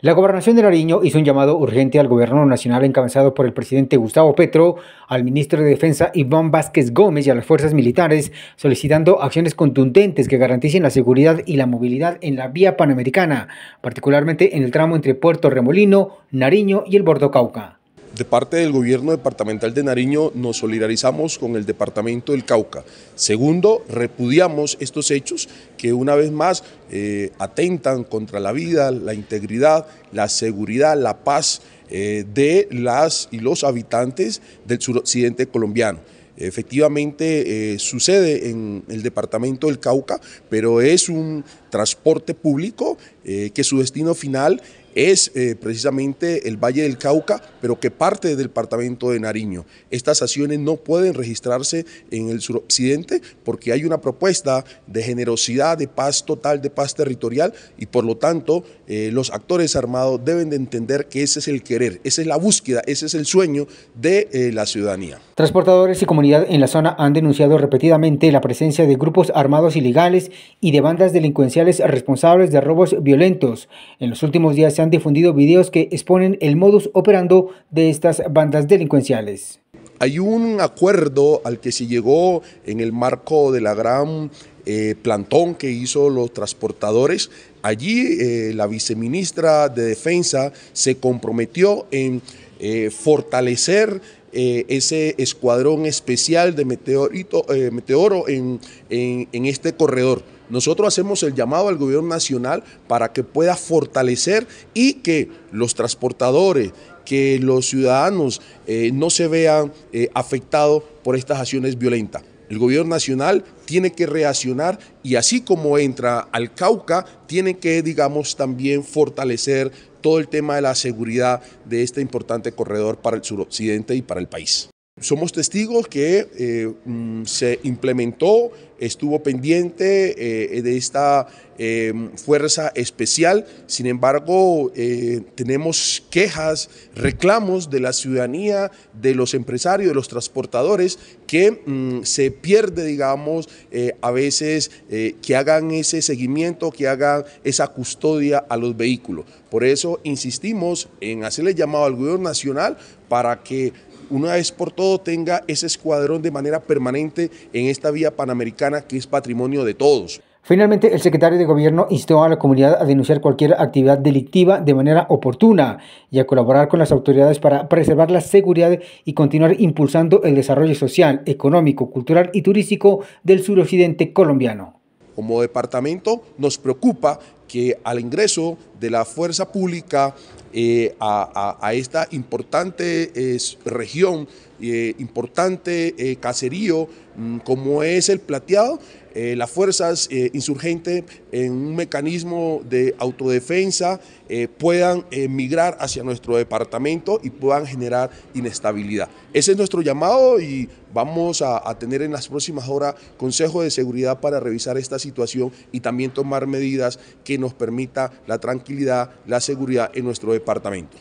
La gobernación de Nariño hizo un llamado urgente al gobierno nacional encabezado por el presidente Gustavo Petro, al ministro de Defensa Iván Vázquez Gómez y a las fuerzas militares, solicitando acciones contundentes que garanticen la seguridad y la movilidad en la vía panamericana, particularmente en el tramo entre Puerto Remolino, Nariño y el Bordo Cauca. De parte del gobierno departamental de Nariño nos solidarizamos con el departamento del Cauca. Segundo, repudiamos estos hechos que una vez más eh, atentan contra la vida, la integridad, la seguridad, la paz eh, de las y los habitantes del suroccidente colombiano. Efectivamente eh, sucede en el departamento del Cauca, pero es un transporte público que su destino final es eh, precisamente el Valle del Cauca, pero que parte del departamento de Nariño. Estas acciones no pueden registrarse en el suroccidente porque hay una propuesta de generosidad, de paz total, de paz territorial y por lo tanto eh, los actores armados deben de entender que ese es el querer, esa es la búsqueda, ese es el sueño de eh, la ciudadanía. Transportadores y comunidad en la zona han denunciado repetidamente la presencia de grupos armados ilegales y de bandas delincuenciales responsables de robos violentos. En los últimos días se han difundido videos que exponen el modus operando de estas bandas delincuenciales. Hay un acuerdo al que se llegó en el marco de la gran eh, plantón que hizo los transportadores. Allí eh, la viceministra de Defensa se comprometió en eh, fortalecer eh, ese escuadrón especial de meteorito, eh, meteoro en, en, este corredor. Nosotros hacemos el llamado al gobierno nacional para que pueda fortalecer y que los transportadores, que los ciudadanos eh, no se vean afectados por estas acciones violentas. El gobierno nacional tiene que reaccionar y así como entra al Cauca, tiene que, digamos, también fortalecer todo el tema de la seguridad de este importante corredor para el suroccidente y para el país. Somos testigos que eh, mm, se implementó, estuvo pendiente eh, eh, de esta fuerza especial, sin embargo tenemos quejas, reclamos de la ciudadanía, de los empresarios, de los transportadores, que mm, se pierde, digamos, a veces que hagan ese seguimiento, que hagan esa custodia a los vehículos. Por eso insistimos en hacerle llamado al gobierno nacional para que una vez por todo tenga ese escuadrón de manera permanente en esta vía panamericana que es patrimonio de todos. Finalmente, el secretario de Gobierno instó a la comunidad a denunciar cualquier actividad delictiva de manera oportuna y a colaborar con las autoridades para preservar la seguridad y continuar impulsando el desarrollo social, económico, cultural y turístico del suroccidente colombiano. Como departamento nos preocupa que al ingreso de la fuerza pública eh, a, esta importante eh, región, eh, importante caserío mm, como es el plateado, las fuerzas insurgentes en un mecanismo de autodefensa puedan migrar hacia nuestro departamento y puedan generar inestabilidad. Ese es nuestro llamado y vamos a tener en las próximas horas Consejo de Seguridad para revisar esta situación y también tomar medidas que nos permita la tranquilidad, la seguridad en nuestro departamento.